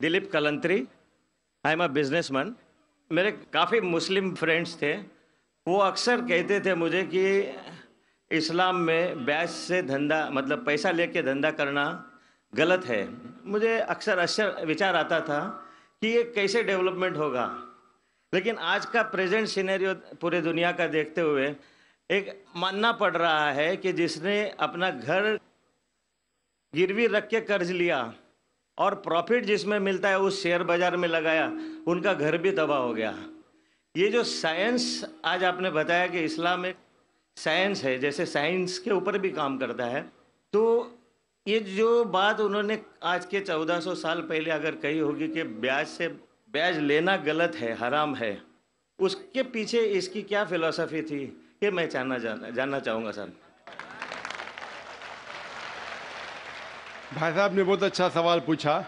Dilip Kalantri I am a man मेरे काफ़ी Muslim friends थे वो अक्सर कहते थे मुझे कि इस्लाम में ब्याज से धंधा मतलब पैसा लेके धंधा करना गलत है मुझे अक्सर अक्सर विचार आता था कि ये कैसे डेवलपमेंट होगा लेकिन आज का प्रेजेंट सिनेरियो पूरे दुनिया का देखते हुए एक मानना पड़ रहा है कि जिसने अपना घर गिरवी रख के कर्ज लिया और प्रॉफिट जिसमें मिलता है उस शेयर बाजार में लगाया उनका घर भी तबाह हो गया ये जो साइंस आज आपने बताया कि इस्लाम एक साइंस है जैसे साइंस के ऊपर भी काम करता है तो ये जो बात उन्होंने आज के 1400 साल पहले अगर कही होगी कि ब्याज से ब्याज लेना गलत है हराम है उसके पीछे इसकी क्या फिलॉसफी थी ये मैं जानना जानना जानना चाहूँगा सर भाई साहब ने बहुत अच्छा सवाल पूछा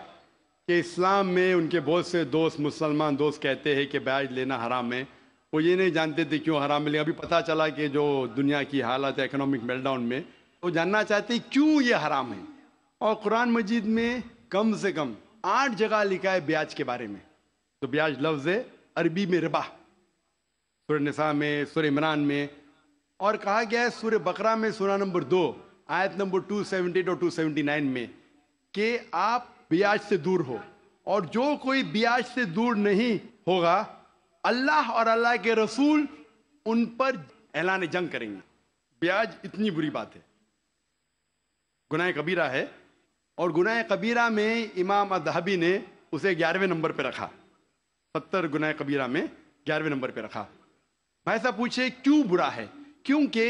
कि इस्लाम में उनके बहुत से दोस्त मुसलमान दोस्त कहते हैं कि ब्याज लेना हराम है वो ये नहीं जानते थे क्यों हराम मिलेगा अभी पता चला कि जो दुनिया की हालत है इकोनॉमिक मेल्टाउन में वो जानना चाहते क्यों ये हराम है और कुरान मजीद में कम से कम आठ जगह लिखा है ब्याज के बारे में तो ब्याज लफ्ज़ है अरबी में रबा सुर नसा में सुर इमरान में और कहा गया है सूर्य बकरा में सूरा नंबर दो आयत नंबर 270 और 279 में कि आप ब्याज से दूर हो और जो कोई ब्याज से दूर नहीं होगा अल्लाह और अल्लाह के रसूल उन पर ऐलान जंग करेंगे ब्याज इतनी बुरी बात है गुनाह कबीरा है और गुनाह कबीरा में इमाम अदहबी ने उसे ग्यारहवें नंबर पर रखा सत्तर गुनाह कबीरा में ग्यारहवें नंबर पर रखा भाई साहब पूछे क्यों बुरा है क्योंकि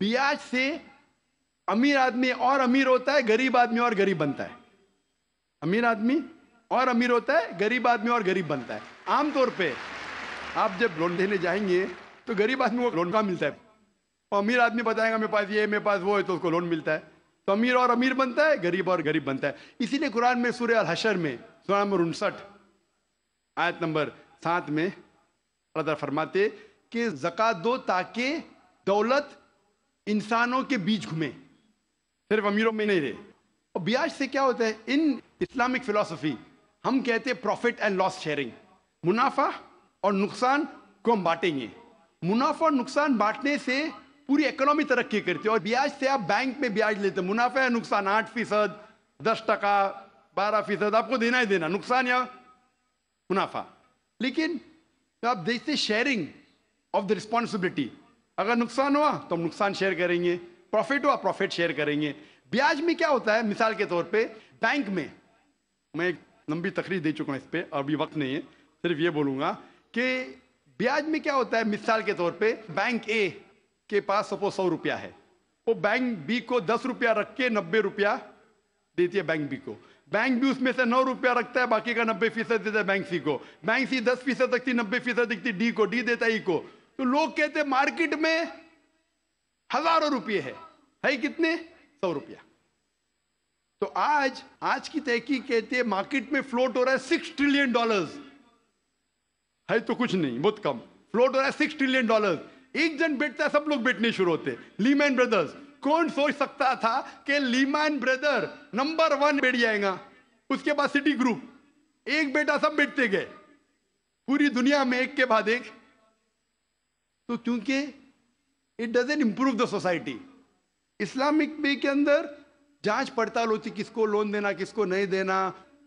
ब्याज से अमीर आदमी और अमीर होता है गरीब आदमी और गरीब बनता है अमीर आदमी और अमीर होता है गरीब आदमी और गरीब बनता है आमतौर पे आप जब लोन लेने जाएंगे तो गरीब आदमी को लोन कहाँ मिलता है और तो अमीर आदमी बताएगा मेरे पास ये मेरे पास वो है तो उसको लोन मिलता है तो अमीर और अमीर बनता है गरीब और गरीब बनता है इसीलिए कुरान में सूर्य अल हशर में सूर्य नंबर उनसठ आयत नंबर सात में अल्लाह फरमाते कि जक़ात दो ताकि दौलत इंसानों के बीच घूमे सिर्फ अमीरों में नहीं रहे और ब्याज से क्या होता है इन इस्लामिक फिलोसफी हम कहते हैं प्रॉफिट एंड लॉस शेयरिंग मुनाफा और नुकसान को हम बांटेंगे मुनाफा और नुकसान बांटने से पूरी इकोनॉमी तरक्की करती है और ब्याज से आप बैंक में ब्याज लेते हैं मुनाफा या नुकसान आठ फीसद दस टका बारह फीसद आपको देना ही देना नुकसान या मुनाफा लेकिन तो आप देखते शेयरिंग ऑफ द रिस्पॉन्सिबिलिटी अगर नुकसान हुआ तो हम नुकसान शेयर करेंगे प्रॉफिट हुआ प्रॉफिट शेयर करेंगे ब्याज में क्या होता है मिसाल के तौर पे बैंक में मैं एक लंबी तकरीर दे चुका हूँ इस पर अभी वक्त नहीं है सिर्फ ये बोलूँगा कि ब्याज में क्या होता है मिसाल के तौर पे बैंक ए के पास सपोज सौ रुपया है वो बैंक बी को दस रुपया रख के नब्बे रुपया देती है बैंक बी को बैंक भी उसमें से नौ रुपया रखता है बाकी का नब्बे फीसद देता है बैंक सी को बैंक सी दस फीसद रखती नब्बे फीसद दिखती डी को डी देता है ई e को तो लोग कहते मार्केट में हजारों रुपये है है कितने सौ रुपया तो आज आज की तहकी कहती है मार्केट में फ्लोट हो रहा है सिक्स ट्रिलियन डॉलर्स है तो कुछ नहीं बहुत कम फ्लोट हो रहा है सिक्स ट्रिलियन डॉलर्स एक जन बैठता है सब लोग बैठने शुरू होते लीमैन ब्रदर्स कौन सोच सकता था कि लीमैन ब्रदर नंबर वन बैठ जाएगा उसके बाद सिटी ग्रुप एक बेटा सब बैठते गए पूरी दुनिया में एक के बाद एक तो क्योंकि it doesn't improve the society Islamic पे के अंदर जांच पड़ताल होती किसको लोन देना किसको नहीं देना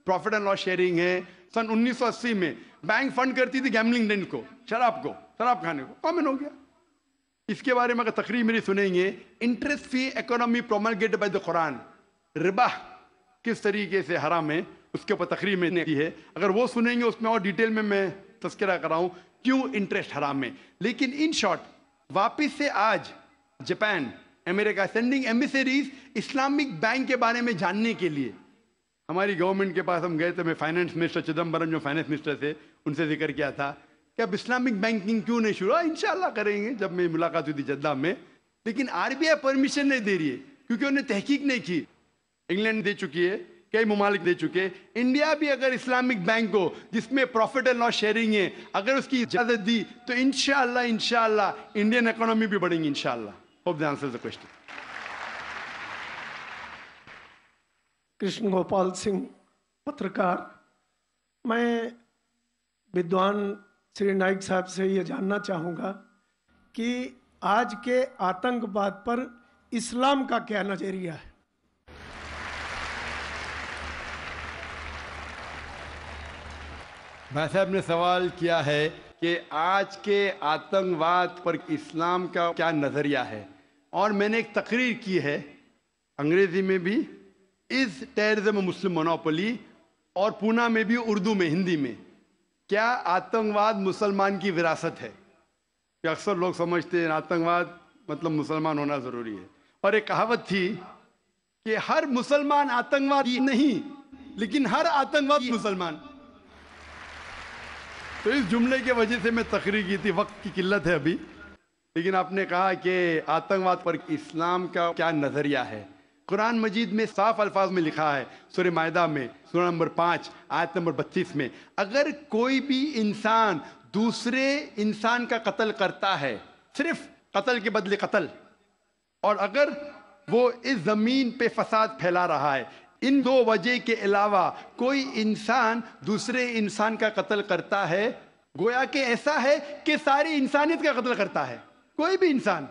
प्रॉफिट एंड लॉस शेयरिंग है सन 1980 में बैंक फंड करती थी गैमलिंग डेंट को शराब को शराब खाने को कॉमन हो गया इसके बारे में अगर तकरीर मेरी सुनेंगे interest free economy promulgate by the Quran रिबा किस तरीके से हराम है उसके ऊपर तकरीर मैंने की है अगर वो सुनेंगे उसमें और डिटेल में मैं तस्करा कराऊँ क्यों इंटरेस्ट हराम है लेकिन इन शॉर्ट वापिस से आज Japan America sending embassies Islamic bank के बारे में जानने के लिए हमारी गवर्नमेंट के पास हम गए थे तो मैं फाइनेंस मिनिस्टर चिदम्बरम जो फाइनेंस मिनिस्टर थे उनसे जिक्र किया था कि अब इस्लामिक बैंकिंग क्यों नहीं शुरू इन करेंगे जब मेरी मुलाकात हुई थी जद्दा में लेकिन आरबीआई परमिशन नहीं दे रही है क्योंकि उन्हें तहकीक नहीं की इंग्लैंड दे चुकी है कई ममालिक दे चुके इंडिया भी अगर इस्लामिक बैंक को जिसमें प्रॉफिट एंड लॉस शेयरिंग है अगर उसकी इजाज़त दी तो इन इनशाला इंडियन इकोनॉमी भी बढ़ेंगी इनशाला Hope that answers the question. Krishna Gopal Singh पत्रकार मैं विद्वान श्री नाइक साहब से यह जानना चाहूँगा कि आज के आतंकवाद पर इस्लाम का क्या नज़रिया है भाई साहब ने सवाल किया है कि आज के आतंकवाद पर इस्लाम का क्या नज़रिया है और मैंने एक तकरीर की है अंग्रेज़ी में भी इस टेरिज्म मुस्लिम मोनोपोली और पूना में भी उर्दू में हिंदी में क्या आतंकवाद मुसलमान की विरासत है कि अक्सर लोग समझते हैं आतंकवाद मतलब मुसलमान होना ज़रूरी है और एक कहावत थी कि हर मुसलमान आतंकवादी नहीं लेकिन हर आतंकवादी मुसलमान तो इस जुमले की वजह से मैं तकरीर की थी वक्त की किल्लत है अभी लेकिन आपने कहा कि आतंकवाद पर इस्लाम का क्या नज़रिया है कुरान मजीद में साफ अल्फाज में लिखा है सुर माहा में सुर नंबर पाँच आयत नंबर बत्तीस में अगर कोई भी इंसान दूसरे इंसान का कत्ल करता है सिर्फ कत्ल के बदले कत्ल और अगर वो इस ज़मीन पे फसाद फैला रहा है इन दो वजह के अलावा कोई इंसान दूसरे इंसान का कत्ल करता है गोया के ऐसा है कि सारी इंसानियत का कत्ल करता है कोई भी इंसान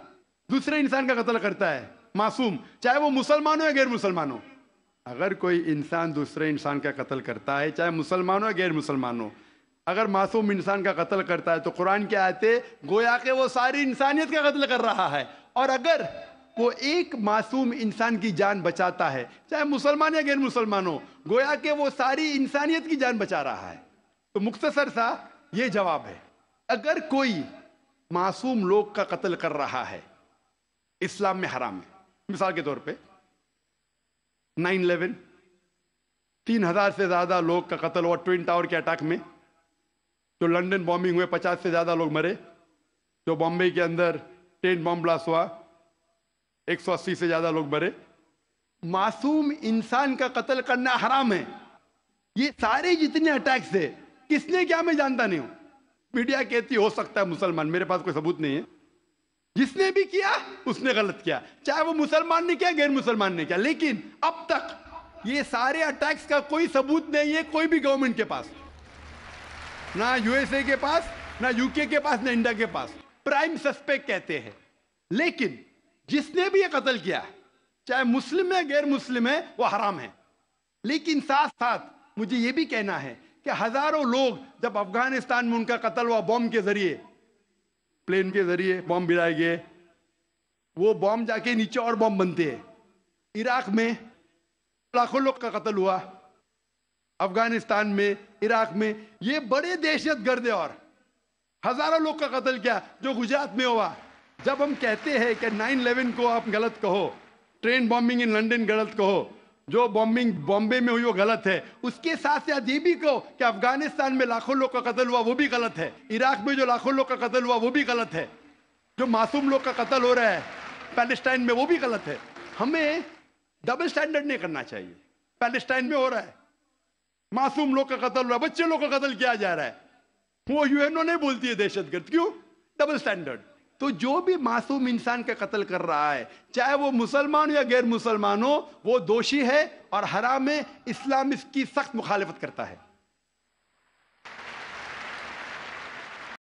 दूसरे इंसान का कत्ल करता है मासूम चाहे वो मुसलमान हो या गैर मुसलमान हो अगर कोई इंसान दूसरे इंसान का कत्ल करता है चाहे मुसलमान हो या गैर मुसलमान हो अगर मासूम इंसान का कत्ल करता है तो कुरान के आते गोया के वो सारी इंसानियत का कत्ल कर रहा है और अगर वो एक मासूम इंसान की जान बचाता है चाहे मुसलमान या गैर मुसलमान हो गोया के वो सारी इंसानियत की जान बचा रहा है तो मुख्तसर सा ये जवाब है अगर कोई मासूम लोग का कत्ल कर रहा है इस्लाम में हराम है मिसाल के तौर पे 9/11 इलेवन तीन हजार से ज्यादा लोग का कत्ल हुआ ट्विन टावर के अटैक में जो लंदन बॉम्बिंग हुए पचास से ज्यादा लोग मरे जो बॉम्बे के अंदर टेंट बॉम्ब ब्लास्ट हुआ 180 से ज्यादा लोग मरे मासूम इंसान का कत्ल करना हराम है ये सारे जितने अटैक्स है किसने क्या मैं जानता नहीं हूं मीडिया कहती हो सकता है मुसलमान मेरे पास कोई सबूत नहीं है जिसने भी किया उसने गलत किया चाहे वो मुसलमान ने किया गैर मुसलमान ने किया लेकिन अब तक ये सारे अटैक्स का कोई सबूत नहीं है कोई भी गवर्नमेंट के पास ना यूएसए के पास ना यूके के पास ना इंडिया के पास प्राइम सस्पेक्ट कहते हैं लेकिन जिसने भी ये कत्ल किया चाहे मुस्लिम है गैर मुस्लिम है वो हराम है लेकिन साथ साथ मुझे ये भी कहना है कि हजारों लोग जब अफगानिस्तान में उनका कत्ल हुआ बॉम्ब के जरिए प्लेन के जरिए बॉम्ब गिराए गए वो बॉम्ब जाके नीचे और बॉम्ब बनते हैं इराक में लाखों लोग का कत्ल हुआ अफगानिस्तान में इराक में ये बड़े दहशत गर्द और हजारों लोग का कत्ल किया जो गुजरात में हुआ जब हम कहते हैं कि नाइन इलेवन को आप गलत कहो ट्रेन बॉम्बिंग इन लंदन गलत कहो जो बॉम्बिंग बॉम्बे में हुई वो गलत है उसके साथ साथ ये भी कहो कि अफगानिस्तान में लाखों लोग का कत्ल हुआ वो भी गलत है इराक में जो लाखों लोग का कत्ल हुआ वो भी गलत है जो मासूम लोग का कत्ल हो रहा है पैलेस्टाइन में वो भी गलत है हमें डबल स्टैंडर्ड नहीं करना चाहिए पैलेस्टाइन में हो रहा है मासूम लोग का कत्ल हो रहा है बच्चे लोग का कत्ल किया जा रहा है वो यूएनओ नहीं बोलती है दहशतगर्द क्यों डबल स्टैंडर्ड तो जो भी मासूम इंसान का कत्ल कर रहा है चाहे वो मुसलमान या गैर मुसलमान हो वो दोषी है और हराम में इस्लाम इसकी सख्त मुखालफत करता है